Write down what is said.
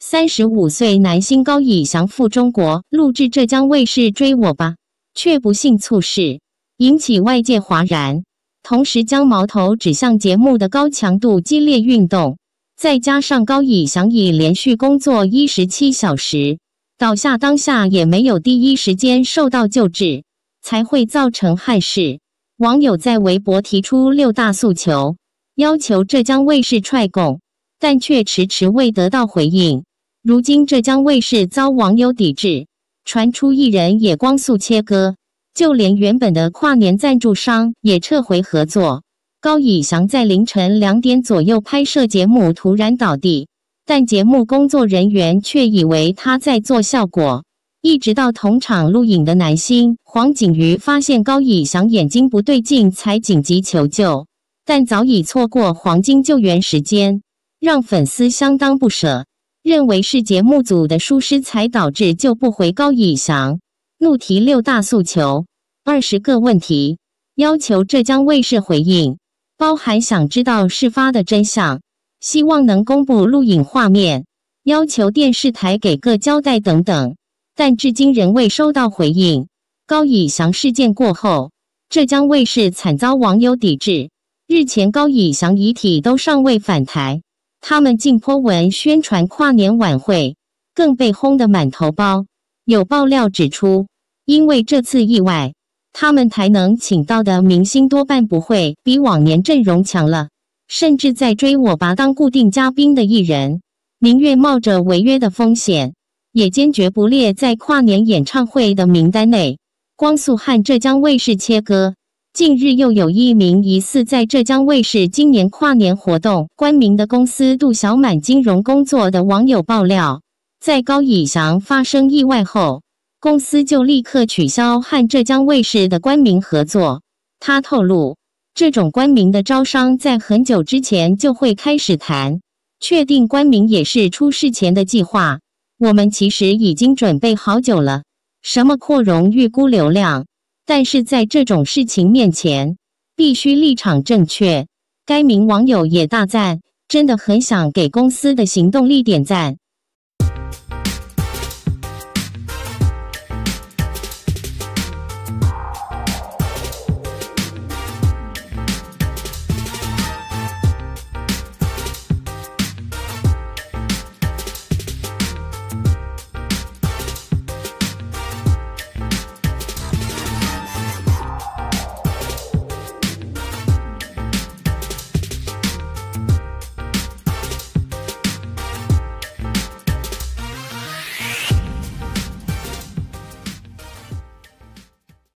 三十五岁男星高以翔赴中国录制浙江卫视《追我吧》，却不幸猝逝，引起外界哗然。同时，将矛头指向节目的高强度激烈运动，再加上高以翔已连续工作一十七小时，倒下当下也没有第一时间受到救治，才会造成憾事。网友在微博提出六大诉求，要求浙江卫视踹供，但却迟迟未得到回应。如今浙江卫视遭网友抵制，传出艺人也光速切割，就连原本的跨年赞助商也撤回合作。高以翔在凌晨两点左右拍摄节目，突然倒地，但节目工作人员却以为他在做效果，一直到同场录影的男星黄景瑜发现高以翔眼睛不对劲，才紧急求救，但早已错过黄金救援时间，让粉丝相当不舍。认为是节目组的疏失才导致救不回高以翔，怒提六大诉求、二十个问题，要求浙江卫视回应，包含想知道事发的真相，希望能公布录影画面，要求电视台给个交代等等，但至今仍未收到回应。高以翔事件过后，浙江卫视惨遭网友抵制。日前，高以翔遗体都尚未返台。他们竟颇文宣传跨年晚会，更被轰得满头包。有爆料指出，因为这次意外，他们才能请到的明星多半不会比往年阵容强了。甚至在追我吧当固定嘉宾的艺人，宁愿冒着违约的风险，也坚决不列在跨年演唱会的名单内。光速和浙江卫视切割。近日，又有一名疑似在浙江卫视今年跨年活动冠名的公司杜小满金融工作的网友爆料，在高以翔发生意外后，公司就立刻取消和浙江卫视的冠名合作。他透露，这种冠名的招商在很久之前就会开始谈，确定冠名也是出事前的计划。我们其实已经准备好久了，什么扩容、预估流量。但是在这种事情面前，必须立场正确。该名网友也大赞，真的很想给公司的行动力点赞。